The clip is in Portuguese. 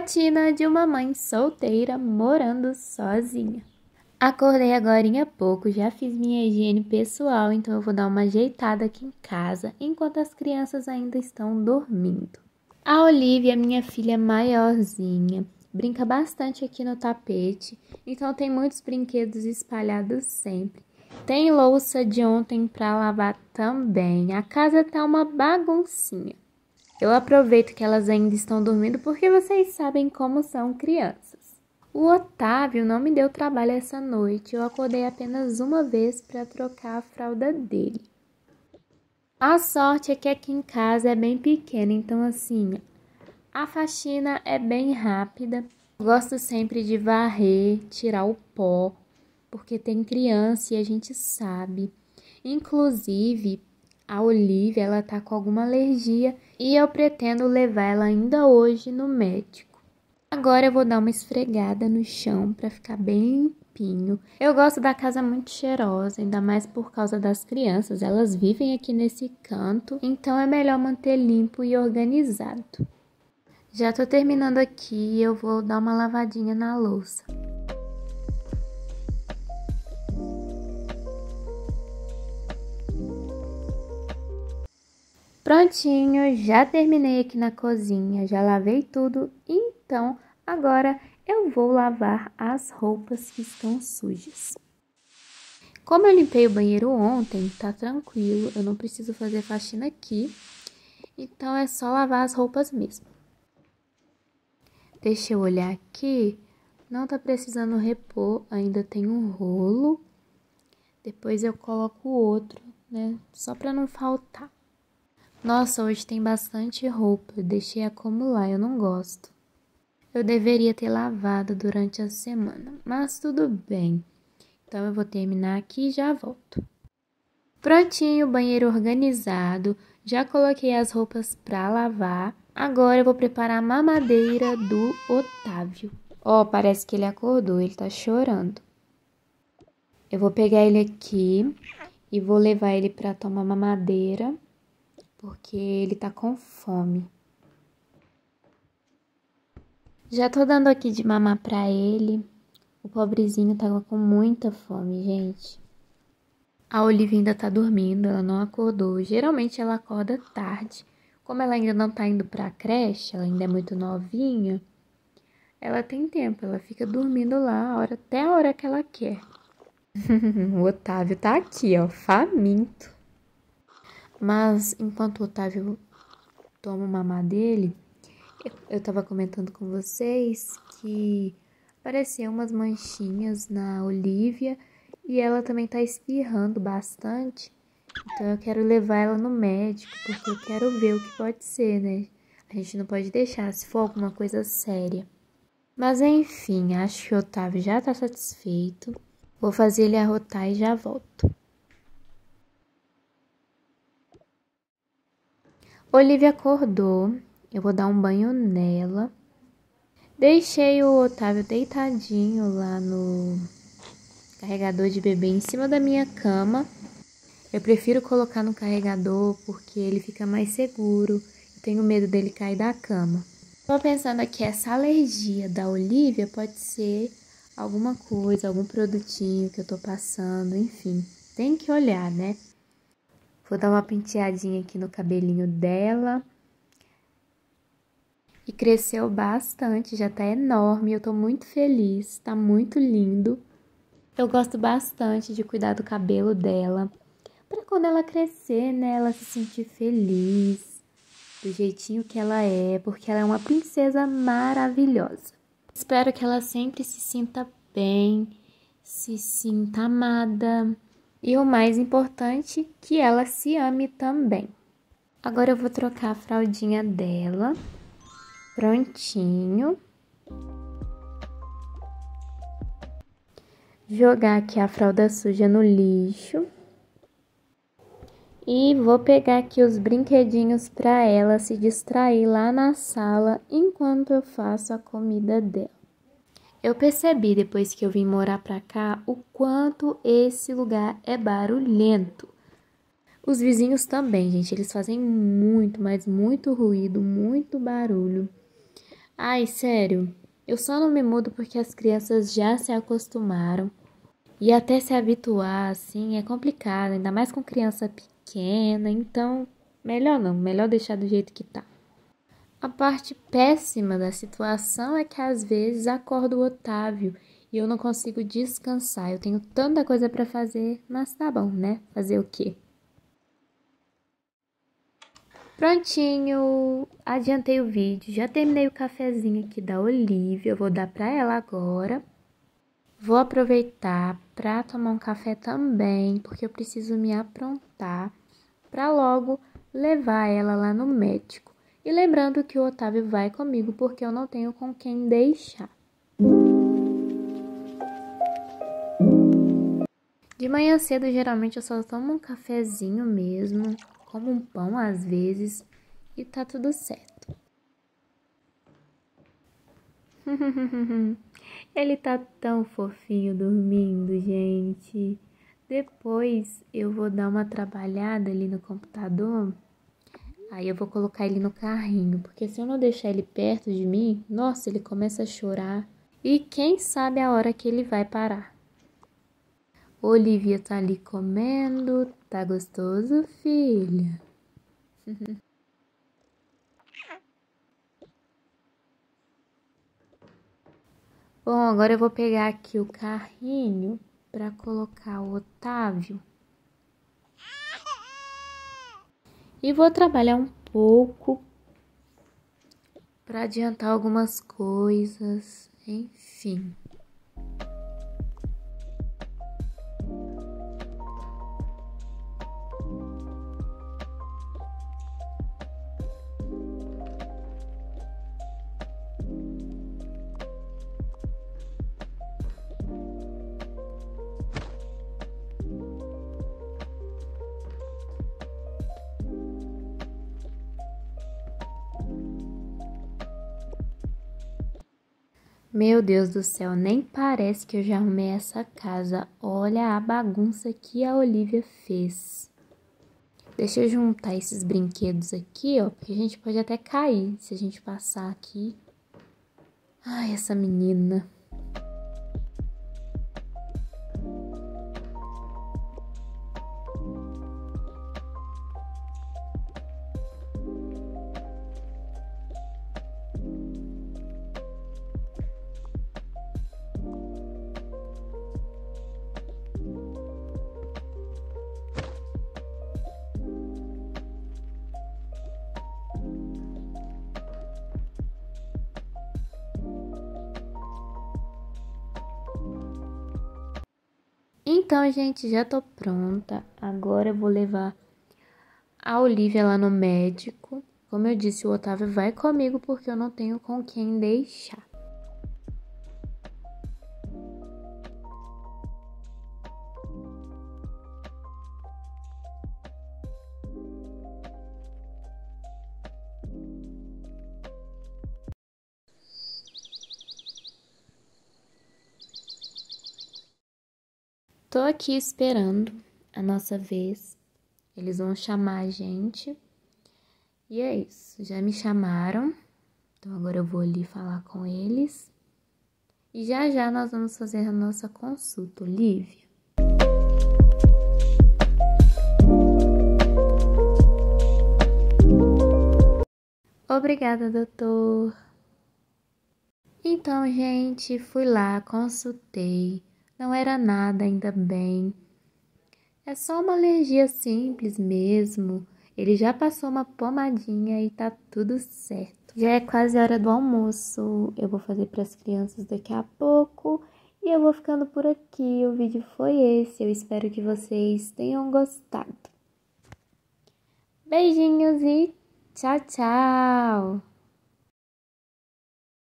Rotina de uma mãe solteira morando sozinha. Acordei agora há pouco, já fiz minha higiene pessoal, então eu vou dar uma ajeitada aqui em casa, enquanto as crianças ainda estão dormindo. A Olivia, minha filha maiorzinha, brinca bastante aqui no tapete, então tem muitos brinquedos espalhados sempre. Tem louça de ontem para lavar também. A casa tá uma baguncinha. Eu aproveito que elas ainda estão dormindo porque vocês sabem como são crianças. O Otávio não me deu trabalho essa noite, eu acordei apenas uma vez para trocar a fralda dele. A sorte é que aqui em casa é bem pequena, então assim, a faxina é bem rápida. Gosto sempre de varrer, tirar o pó, porque tem criança e a gente sabe. Inclusive, a Olivia ela tá com alguma alergia e eu pretendo levar ela ainda hoje no médico. Agora eu vou dar uma esfregada no chão para ficar bem limpinho. Eu gosto da casa muito cheirosa, ainda mais por causa das crianças, elas vivem aqui nesse canto, então é melhor manter limpo e organizado. Já tô terminando aqui, eu vou dar uma lavadinha na louça. Prontinho, já terminei aqui na cozinha, já lavei tudo, então agora eu vou lavar as roupas que estão sujas. Como eu limpei o banheiro ontem, tá tranquilo, eu não preciso fazer faxina aqui, então é só lavar as roupas mesmo. Deixa eu olhar aqui, não tá precisando repor, ainda tem um rolo, depois eu coloco o outro, né, só pra não faltar. Nossa, hoje tem bastante roupa, deixei acumular, eu não gosto. Eu deveria ter lavado durante a semana, mas tudo bem. Então eu vou terminar aqui e já volto. Prontinho, banheiro organizado. Já coloquei as roupas para lavar. Agora eu vou preparar a mamadeira do Otávio. Ó, oh, parece que ele acordou, ele tá chorando. Eu vou pegar ele aqui e vou levar ele para tomar mamadeira porque ele tá com fome. Já tô dando aqui de mamar pra ele. O pobrezinho tava tá com muita fome, gente. A Olivia ainda tá dormindo, ela não acordou. Geralmente ela acorda tarde. Como ela ainda não tá indo pra creche, ela ainda é muito novinha, ela tem tempo, ela fica dormindo lá a hora, até a hora que ela quer. o Otávio tá aqui, ó, faminto. Mas enquanto o Otávio toma o mamá dele, eu estava comentando com vocês que apareceu umas manchinhas na Olivia e ela também está espirrando bastante. Então eu quero levar ela no médico porque eu quero ver o que pode ser, né? A gente não pode deixar se for alguma coisa séria. Mas enfim, acho que o Otávio já está satisfeito. Vou fazer ele arrotar e já volto. Olivia acordou, eu vou dar um banho nela. Deixei o Otávio deitadinho lá no carregador de bebê em cima da minha cama. Eu prefiro colocar no carregador porque ele fica mais seguro. Eu tenho medo dele cair da cama. Tô pensando aqui, essa alergia da Olivia pode ser alguma coisa, algum produtinho que eu tô passando, enfim. Tem que olhar, né? Vou dar uma penteadinha aqui no cabelinho dela. E cresceu bastante, já tá enorme, eu tô muito feliz, tá muito lindo. Eu gosto bastante de cuidar do cabelo dela, para quando ela crescer, né, ela se sentir feliz, do jeitinho que ela é, porque ela é uma princesa maravilhosa. Espero que ela sempre se sinta bem, se sinta amada, e o mais importante, que ela se ame também. Agora eu vou trocar a fraldinha dela. Prontinho. Jogar aqui a fralda suja no lixo. E vou pegar aqui os brinquedinhos para ela se distrair lá na sala enquanto eu faço a comida dela. Eu percebi depois que eu vim morar pra cá o quanto esse lugar é barulhento. Os vizinhos também, gente, eles fazem muito, mas muito ruído, muito barulho. Ai, sério, eu só não me mudo porque as crianças já se acostumaram. E até se habituar, assim, é complicado, ainda mais com criança pequena, então melhor não, melhor deixar do jeito que tá. A parte péssima da situação é que às vezes acordo o Otávio e eu não consigo descansar. Eu tenho tanta coisa para fazer, mas tá bom, né? Fazer o quê? Prontinho, adiantei o vídeo, já terminei o cafezinho aqui da Olivia, eu vou dar para ela agora. Vou aproveitar para tomar um café também, porque eu preciso me aprontar para logo levar ela lá no médico. E lembrando que o Otávio vai comigo porque eu não tenho com quem deixar. De manhã cedo, geralmente eu só tomo um cafezinho mesmo, como um pão às vezes, e tá tudo certo. Ele tá tão fofinho dormindo, gente. Depois eu vou dar uma trabalhada ali no computador Aí eu vou colocar ele no carrinho, porque se eu não deixar ele perto de mim, nossa, ele começa a chorar. E quem sabe a hora que ele vai parar. Olivia tá ali comendo, tá gostoso, filha? Bom, agora eu vou pegar aqui o carrinho para colocar o Otávio E vou trabalhar um pouco para adiantar algumas coisas, enfim. Meu Deus do céu, nem parece que eu já arrumei essa casa. Olha a bagunça que a Olivia fez. Deixa eu juntar esses brinquedos aqui, ó, porque a gente pode até cair se a gente passar aqui. Ai, essa menina. Então, gente, já tô pronta. Agora eu vou levar a Olivia lá no médico. Como eu disse, o Otávio vai comigo porque eu não tenho com quem deixar. estou aqui esperando a nossa vez. Eles vão chamar a gente. E é isso. Já me chamaram. Então agora eu vou ali falar com eles. E já já nós vamos fazer a nossa consulta, Olivia. Obrigada, doutor. Então, gente, fui lá, consultei. Não era nada, ainda bem. É só uma alergia simples mesmo. Ele já passou uma pomadinha e tá tudo certo. Já é quase hora do almoço. Eu vou fazer para as crianças daqui a pouco. E eu vou ficando por aqui. O vídeo foi esse. Eu espero que vocês tenham gostado. Beijinhos e tchau, tchau!